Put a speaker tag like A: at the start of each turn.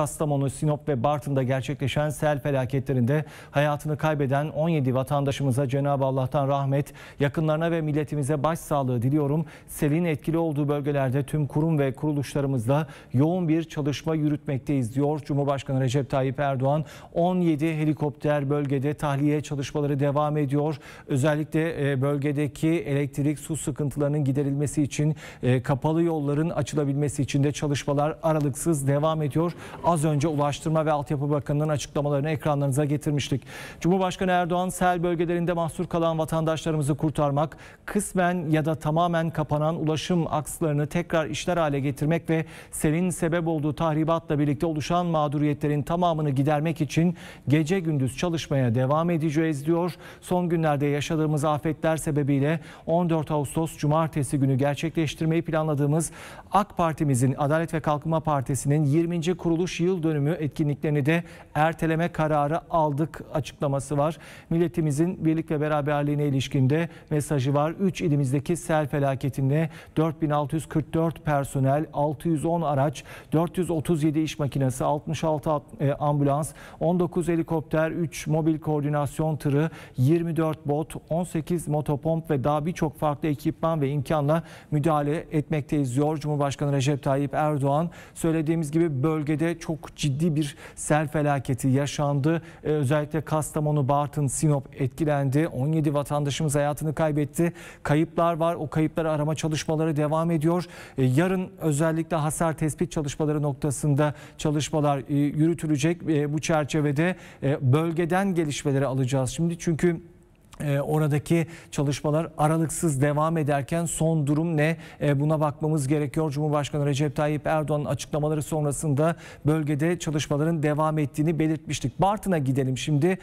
A: Kastamonu, Sinop ve Bartın'da gerçekleşen sel felaketlerinde hayatını kaybeden 17 vatandaşımıza Cenab-ı Allah'tan rahmet, yakınlarına ve milletimize başsağlığı diliyorum. Selin etkili olduğu bölgelerde tüm kurum ve kuruluşlarımızla yoğun bir çalışma yürütmekteyiz diyor Cumhurbaşkanı Recep Tayyip Erdoğan. 17 helikopter bölgede tahliye çalışmaları devam ediyor. Özellikle e, bölgedeki elektrik su sıkıntılarının giderilmesi için e, kapalı yolların açılabilmesi için de çalışmalar aralıksız devam ediyor az önce Ulaştırma ve Altyapı Bakanı'nın açıklamalarını ekranlarınıza getirmiştik. Cumhurbaşkanı Erdoğan sel bölgelerinde mahsur kalan vatandaşlarımızı kurtarmak, kısmen ya da tamamen kapanan ulaşım akslarını tekrar işler hale getirmek ve selin sebep olduğu tahribatla birlikte oluşan mağduriyetlerin tamamını gidermek için gece gündüz çalışmaya devam edeceğiz diyor. Son günlerde yaşadığımız afetler sebebiyle 14 Ağustos Cumartesi günü gerçekleştirmeyi planladığımız AK Partimizin Adalet ve Kalkınma Partisi'nin 20. kuruluş yıl dönümü etkinliklerini de erteleme kararı aldık açıklaması var. Milletimizin birlik ve beraberliğine ilişkinde mesajı var. 3 ilimizdeki sel felaketinde 4644 personel, 610 araç, 437 iş makinesi, 66 e, ambulans, 19 helikopter, 3 mobil koordinasyon tırı, 24 bot, 18 motopomp ve daha birçok farklı ekipman ve imkanla müdahale etmekteyiz diyor Cumhurbaşkanı Recep Tayyip Erdoğan. Söylediğimiz gibi bölgede çok ciddi bir sel felaketi yaşandı. Ee, özellikle Kastamonu, Bartın, Sinop etkilendi. 17 vatandaşımız hayatını kaybetti. Kayıplar var. O kayıpları arama çalışmaları devam ediyor. Ee, yarın özellikle hasar tespit çalışmaları noktasında çalışmalar e, yürütülecek. E, bu çerçevede e, bölgeden gelişmeleri alacağız şimdi. Çünkü ee, oradaki çalışmalar aralıksız devam ederken son durum ne? Ee, buna bakmamız gerekiyor. Cumhurbaşkanı Recep Tayyip Erdoğan'ın açıklamaları sonrasında bölgede çalışmaların devam ettiğini belirtmiştik. Bartın'a gidelim şimdi.